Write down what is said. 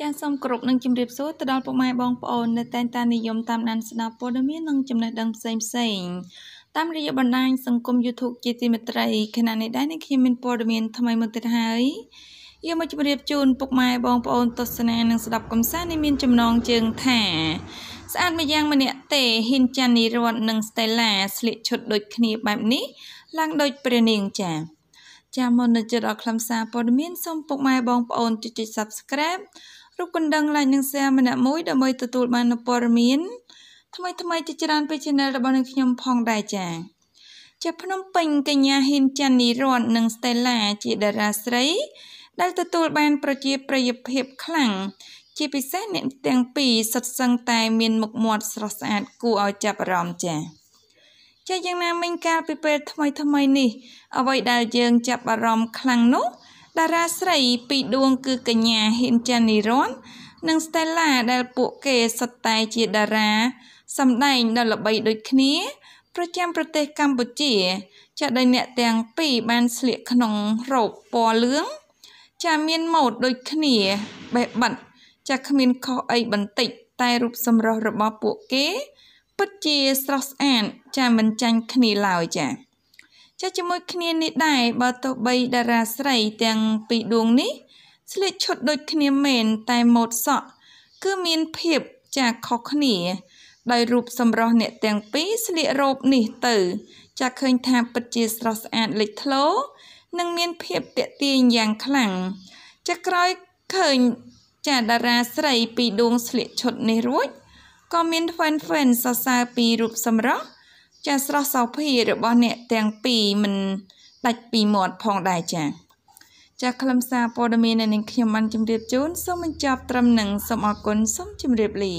ចាសសូមគោរពនិងជម្រាបសួរទៅដល់ពុកម៉ែបងប្អូននៅតែងតានិយមតាមដានស្ដាប់ព័ត៌មាននិងចំណេះដឹងផ្សេងផ្សេង តាមរយៈបណ្ដាញសង្គម YouTube ជាទីមេត្រីខណៈនេះដែរនេះខ្ញុំមានព័ត៌មានថ្មីមួយទៀតហើយយកមកជម្រាបជូនពុកម៉ែបងប្អូនទស្សនានិងស្ដាប់កំសាន្តនេះមាន ចំណងជើងថាស្អាតម្យ៉ាងម្នាក់ទេហ៊ីនចានីរតនិងស្តេឡាស្លៀកឈុតដូចគ្នាបែបនេះឡើងដូចព្រះនាងចា៎ចាំមុននឹងចិត្តដល់ខ្លឹមសារព័ត៌មានសូមពុកម៉ែបងប្អូនចុច Subscribe រូបកណ្ដឹង like និង share ម្នាក់មួយដើម្បីទទួលបាននូវព័ត៌មានថ្មីថ្មីជាច្រើនពី channel របស់នឹងខ្ញុំផងដែរចា៎ជាភ្នំពេញកញ្ញាហ៊ានច័ន្ទនិរន្តនិង Stella ជាតារាស្រី ដែលទទួលបាន ប្រជាប្រិយភាពខ្លាំងជាពិសេសអ្នកទាំងពីរសុទ្ធសឹងតែ មាន មុខមាត់ស្រស់ស្អាត គួរឲ្យចាប់អារម្មណ៍ចា៎ចាយ៉ាងណាមិញកាលពីពេលថ្មីថ្មីនេះ អ្វីដែលយើង ចាប់អារម្មណ៍ខ្លាំងនោះតារាស្រីពីរដួងគឺកញ្ញាហ៊ីនចានីរ៉ុននិងស្តេឡាដែលពួកគេសុទ្ធតែជាតារា សម្ដែងដ៏ល្បីដូចគ្នាប្រចាំប្រទេសកម្ពុជា ចាដោយអ្នកទាំងពីរបានស្លៀកក្នុងរ៉ូបពណ៌លឿងចាមានម៉ូតដូចគ្នាបេះបាត់ចាគ្មានខុសអីបន្តិចតែរូបសម្រស់របស់ពួកគេ ពិតជាស្រស់ស្អាតចាមិនចាញ់គ្នាឡើយចាចាជាមួយគ្នានេះដែរបើទោះបីតារាស្រីទាំងពីរដួងនេះ ស្លៀកឈុតដូចគ្នាមែនតែម៉ូតសក់គឺមានភាពចាខុសគ្នា ដោយរូបសម្រស់អ្នកទាំងពីរស្លៀករ៉ូបនេះទៅ ចាឃើញថាពិតជាស្រស់ស្អាតលេចធ្លោនិងមានភាពតាក់ទាញយ៉ាងខ្លាំងចាក្រោយឃើញចាតារាស្រីពីរដួងស្លៀកឈុតនេះរួចក៏មាន fan fan សរសើរពីរូបសម្រស់ចាស្រស់សោភារបស់អ្នកទាំងពីរមិនដាច់ពីមាត់ផងដែរចាចាខ្លឹមសារព័ត៌មាននៅនឹងខ្ញុំបានជម្រាបជូនសូមបញ្ចប់ត្រឹមនឹងសូមអរគុណសូមជម្រាបលា